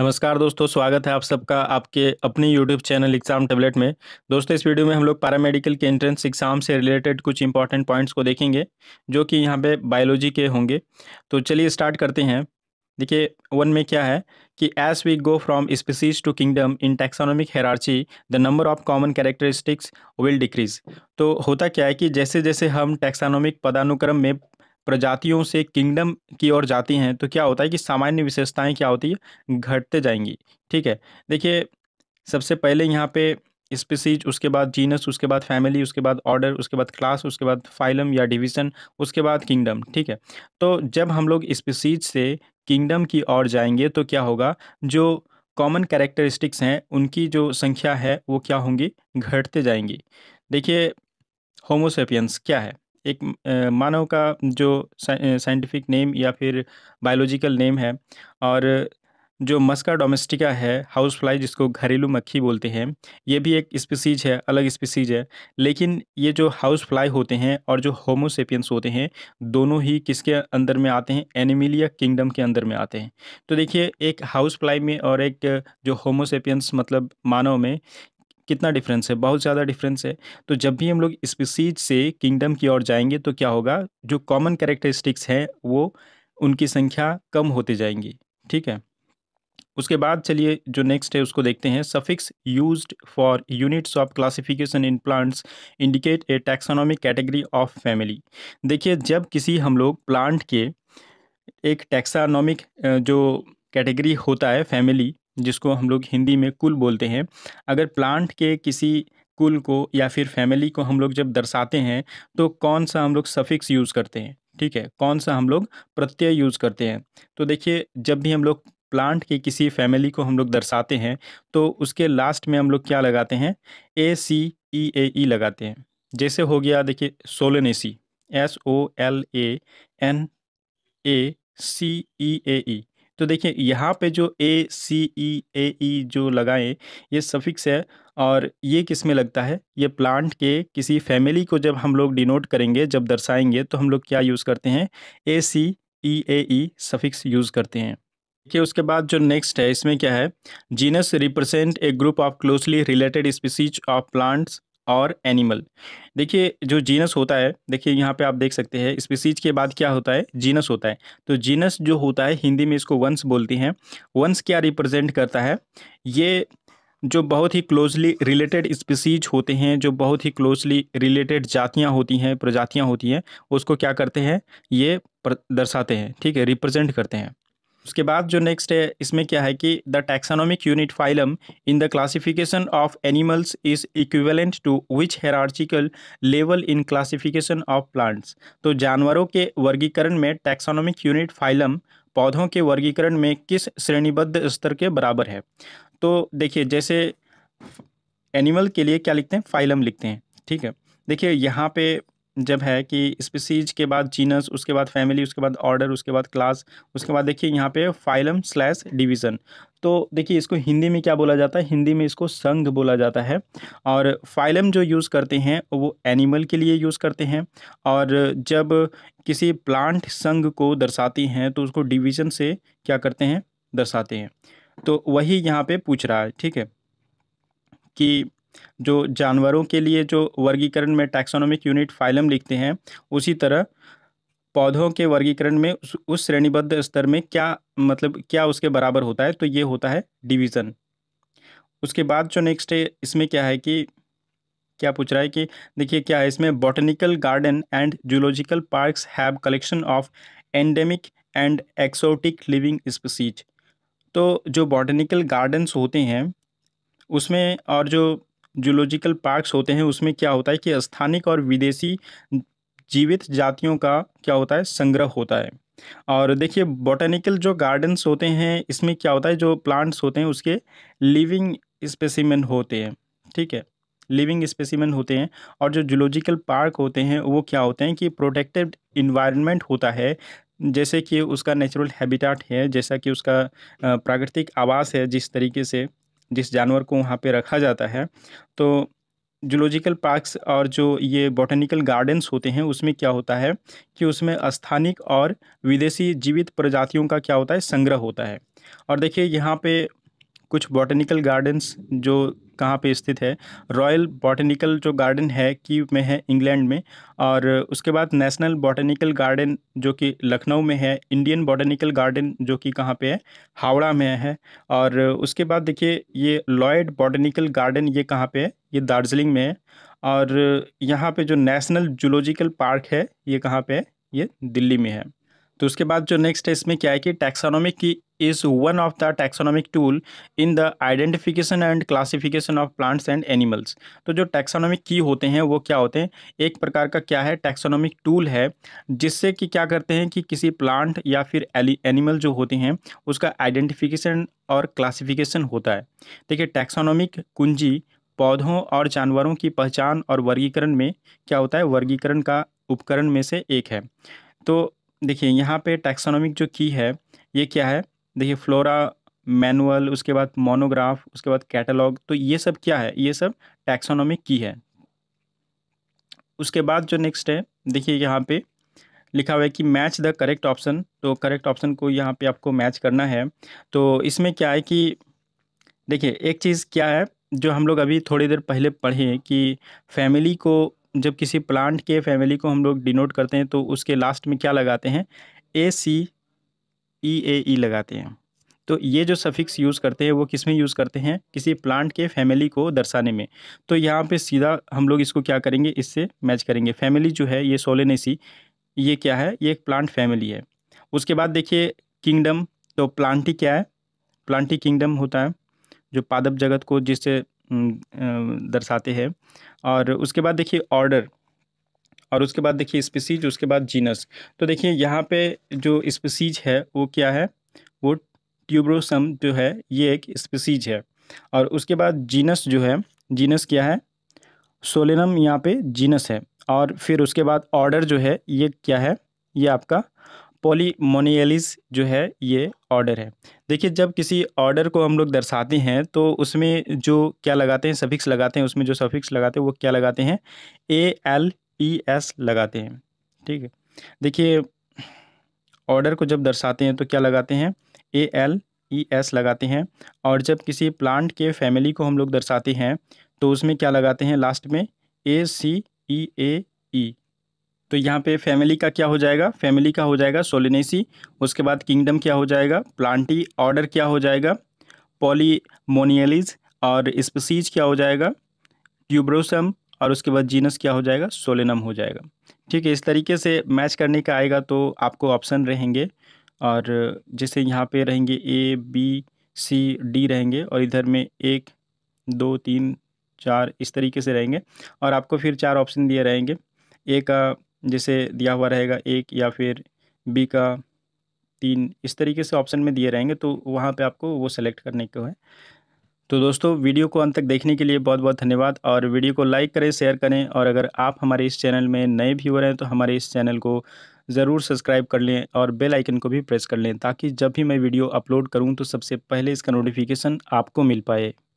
नमस्कार दोस्तों स्वागत है आप सबका आपके अपने यूट्यूब चैनल एग्जाम टेबलेट में दोस्तों इस वीडियो में हम लोग पैरामेडिकल के एंट्रेंस एग्जाम से रिलेटेड कुछ इंपॉर्टेंट पॉइंट्स को देखेंगे जो कि यहाँ पे बायोलॉजी के होंगे तो चलिए स्टार्ट करते हैं देखिए वन में क्या है कि as we go from species to kingdom in taxonomic hierarchy the number of common characteristics will decrease तो होता क्या है कि जैसे जैसे हम टैक्सानोमिक पदानुक्रम में प्रजातियों से किंगडम की ओर जाती हैं तो क्या होता है कि सामान्य विशेषताएं क्या होती है घटते जाएंगी ठीक है देखिए सबसे पहले यहाँ पे स्पीसीज उसके बाद जीनस उसके बाद फैमिली उसके बाद ऑर्डर उसके बाद क्लास उसके बाद फाइलम या डिवीज़न उसके बाद किंगडम ठीक है तो जब हम लोग स्पीसीज से किंगडम की ओर जाएंगे तो क्या होगा जो कॉमन कैरेक्टरिस्टिक्स हैं उनकी जो संख्या है वो क्या होंगी घटते जाएंगी देखिए होमोसेपियंस क्या है एक मानव का जो साइंटिफिक नेम या फिर बायोलॉजिकल नेम है और जो मस्का डोमेस्टिका है हाउस फ्लाई जिसको घरेलू मक्खी बोलते हैं ये भी एक स्पीसीज़ है अलग स्पीसीज़ है लेकिन ये जो हाउस फ्लाई होते हैं और जो होमोसेपियंस होते हैं दोनों ही किसके अंदर में आते हैं एनिमिलिया किंगडम के अंदर में आते हैं तो देखिए एक हाउस फ्लाई में और एक जो होमोसेपियंस मतलब मानव में कितना डिफरेंस है बहुत ज़्यादा डिफरेंस है तो जब भी हम लोग स्पीसीज से किंगडम की ओर जाएंगे तो क्या होगा जो कॉमन कैरेक्टरिस्टिक्स हैं वो उनकी संख्या कम होती जाएंगी ठीक है उसके बाद चलिए जो नेक्स्ट है उसको देखते हैं suffix used for units of classification in plants indicate a taxonomic category of family देखिए जब किसी हम लोग प्लांट के एक टैक्सानॉमिक जो कैटेगरी होता है फैमिली जिसको हम लोग हिंदी में कुल बोलते हैं अगर प्लांट के किसी कुल को या फिर फैमिली को हम लोग जब दर्शाते हैं तो कौन सा हम लोग सफिक्स यूज़ करते हैं ठीक है कौन सा हम लोग प्रत्यय यूज़ करते हैं तो देखिए जब भी हम लोग प्लांट के किसी फैमिली को हम लोग दर्शाते हैं तो उसके लास्ट में हम लोग क्या लगाते हैं ए सी ई ए ई लगाते हैं जैसे हो गया देखिए Solanaceae S O L A N A C E A E तो देखिए यहाँ पे जो ए सी ई ए ई जो लगाएं ये सफिक्स है और ये किस में लगता है ये प्लांट के किसी फैमिली को जब हम लोग डिनोट करेंगे जब दर्शाएंगे तो हम लोग क्या यूज़ करते हैं ए C E A E suffix use करते हैं कि उसके बाद जो नेक्स्ट है इसमें क्या है genus represent a group of closely related species of plants और एनिमल देखिए जो जीनस होता है देखिए यहाँ पे आप देख सकते हैं स्पीसीज के बाद क्या होता है जीनस होता है तो जीनस जो होता है हिंदी में इसको वंश बोलती हैं वंश क्या रिप्रेजेंट करता है ये जो बहुत ही क्लोजली रिलेटेड स्पीसीज होते हैं जो बहुत ही क्लोजली रिलेटेड जातियाँ होती हैं प्रजातियाँ होती हैं उसको क्या करते हैं ये दर्शाते हैं ठीक है रिप्रेजेंट करते हैं उसके बाद जो नेक्स्ट है इसमें क्या है कि the taxonomic unit phylum in the classification of animals is equivalent to which hierarchical level in classification of plants तो जानवरों के वर्गीकरण में टैक्सानोमिक यूनिट फाइलम पौधों के वर्गीकरण में किस श्रेणीबद्ध स्तर के बराबर है तो देखिए जैसे एनिमल के लिए क्या लिखते हैं फाइलम लिखते हैं ठीक है देखिए यहाँ पे जब है कि स्पीसीज के बाद जीनस उसके बाद फैमिली उसके बाद ऑर्डर उसके बाद क्लास उसके बाद देखिए यहाँ पे फाइलम स्लैश डिवीज़न तो देखिए इसको हिंदी में क्या बोला जाता है हिंदी में इसको संघ बोला जाता है और फाइलम जो यूज़ करते हैं वो एनिमल के लिए यूज़ करते हैं और जब किसी प्लांट संघ को दर्शाती हैं तो उसको डिवीज़न से क्या करते हैं दर्शाते हैं तो वही यहाँ पर पूछ रहा है ठीक है कि जो जानवरों के लिए जो वर्गीकरण में टैक्सोनॉमिक यूनिट फाइलम लिखते हैं उसी तरह पौधों के वर्गीकरण में उस, उस श्रेणीबद्ध स्तर में क्या मतलब क्या उसके बराबर होता है तो ये होता है डिवीज़न उसके बाद जो नेक्स्ट है इसमें क्या है कि क्या पूछ रहा है कि देखिए क्या है इसमें botanical garden and zoological parks have collection of endemic and exotic living species तो जो बॉटनिकल गार्डन्स होते हैं उसमें और जो जूलॉजिकल पार्क्स होते हैं उसमें क्या होता है कि स्थानिक और विदेशी जीवित जातियों का क्या होता है संग्रह होता है और देखिए बॉटेनिकल जो गार्डन्स होते हैं इसमें क्या होता है जो प्लांट्स होते हैं उसके लिविंग स्पेसिमेंट होते हैं ठीक है लिविंग स्पेसिमेंट होते हैं और जो जूलॉजिकल पार्क होते हैं वो क्या होते हैं कि प्रोटेक्टेड इन्वायरमेंट होता है जैसे कि उसका नेचुरल हैबिटाट है जैसा कि उसका प्राकृतिक आवास है जिस तरीके से जिस जानवर को वहाँ पे रखा जाता है तो जूलॉजिकल पार्क्स और जो ये बॉटनिकल गार्डन्स होते हैं उसमें क्या होता है कि उसमें स्थानिक और विदेशी जीवित प्रजातियों का क्या होता है संग्रह होता है और देखिए यहाँ पे कुछ बॉटनिकल गार्डन्स जो कहाँ पे स्थित है रॉयल बॉटनिकल जो गार्डन है कीव में है इंग्लैंड में और उसके बाद नेशनल बॉटनिकल गार्डन जो कि लखनऊ में है इंडियन बॉटनिकल गार्डन जो कि कहाँ पे है हावड़ा में है और उसके बाद देखिए ये लॉयड बॉटनिकल गार्डन ये कहाँ पे है ये दार्जिलिंग में है और यहाँ पे जो नेशनल जूलॉजिकल पार्क है ये कहाँ पे है ये दिल्ली में है तो उसके बाद जो नेक्स्ट है इसमें क्या है कि taxonomic key is one of the taxonomic tool in the identification and classification of plants and animals तो जो टैक्सोनॉमिक की होते हैं वो क्या होते हैं एक प्रकार का क्या है टैक्सोनॉमिक टूल है जिससे कि क्या करते हैं कि किसी प्लांट या फिर एनिमल जो होते हैं उसका आइडेंटिफिकेशन और क्लासिफिकेशन होता है देखिए टैक्सोनॉमिक कुंजी पौधों और जानवरों की पहचान और वर्गीकरण में क्या होता है वर्गीकरण का उपकरण में से एक है तो देखिए यहाँ पे टैक्सोनॉमिक जो की है ये क्या है देखिए फ्लोरा मैनुअल उसके बाद मोनोग्राफ उसके बाद कैटलॉग तो ये सब क्या है ये सब टैक्सोनॉमिक की है उसके बाद जो नेक्स्ट है देखिए यहाँ पे लिखा हुआ है कि मैच द करेक्ट ऑप्शन तो करेक्ट ऑप्शन को यहाँ पे आपको मैच करना है तो इसमें क्या है कि देखिए एक चीज़ क्या है जो हम लोग अभी थोड़ी देर पहले पढ़े कि फैमिली को जब किसी प्लांट के फैमिली को हम लोग डिनोट करते हैं तो उसके लास्ट में क्या लगाते हैं ए सी ई ए ई लगाते हैं तो ये जो सफ़िक्स यूज़ करते हैं वो किस में यूज़ करते हैं किसी प्लांट के फैमिली को दर्शाने में तो यहाँ पे सीधा हम लोग इसको क्या करेंगे इससे मैच करेंगे फैमिली जो है ये सोलेनेसी ये क्या है ये एक प्लांट फैमिली है उसके बाद देखिए किंगडम तो प्लांटी क्या है प्लांटी किंगडम होता है जो पादप जगत को जिससे दर्शाते हैं और उसके बाद देखिए ऑर्डर और उसके बाद देखिए स्पीसीज उसके बाद जीनस तो देखिए यहाँ पे जो स्पीसीज है वो क्या है वो ट्यूब्रोसम जो है ये एक स्पीसीज है और उसके बाद जीनस जो है जीनस क्या है सोलेनम यहाँ पे जीनस है और फिर उसके बाद ऑर्डर जो है ये क्या है ये आपका पोलीमोनियलिस जो है ये ऑर्डर है देखिए जब किसी ऑर्डर को हम लोग दर्शाते हैं तो उसमें जो क्या लगाते हैं सफिक्स लगाते हैं उसमें जो सफिक्स लगाते हैं वो क्या लगाते हैं ए एल ई एस लगाते हैं ठीक है देखिए ऑर्डर को जब दर्शाते हैं तो क्या लगाते हैं ए एल ई एस लगाते हैं और जब किसी प्लांट के फैमिली को हम लोग दर्शाते हैं तो उसमें क्या लगाते हैं लास्ट में ए सी ई ए ई तो यहाँ पे फैमिली का क्या हो जाएगा फैमिली का हो जाएगा सोलिनेसी उसके बाद किंगडम क्या हो जाएगा प्लांटी ऑर्डर क्या हो जाएगा पॉलीमोनियलिज और स्पीसीज क्या हो जाएगा ट्यूब्रोसम और उसके बाद जीनस क्या हो जाएगा सोलेनम हो जाएगा ठीक है इस तरीके से मैच करने का आएगा तो आपको ऑप्शन रहेंगे और जैसे यहाँ पे रहेंगे ए बी सी डी रहेंगे और इधर में एक दो तीन चार इस तरीके से रहेंगे और आपको फिर चार ऑप्शन दिए रहेंगे ए का जैसे दिया हुआ रहेगा एक या फिर बी का तीन इस तरीके से ऑप्शन में दिए रहेंगे तो वहाँ पे आपको वो सेलेक्ट करने को है तो दोस्तों वीडियो को अंत तक देखने के लिए बहुत बहुत धन्यवाद और वीडियो को लाइक करें शेयर करें और अगर आप हमारे इस चैनल में नए व्यूअर हैं तो हमारे इस चैनल को ज़रूर सब्सक्राइब कर लें और बेल आइकन को भी प्रेस कर लें ताकि जब भी मैं वीडियो अपलोड करूँ तो सबसे पहले इसका नोटिफिकेशन आपको मिल पाए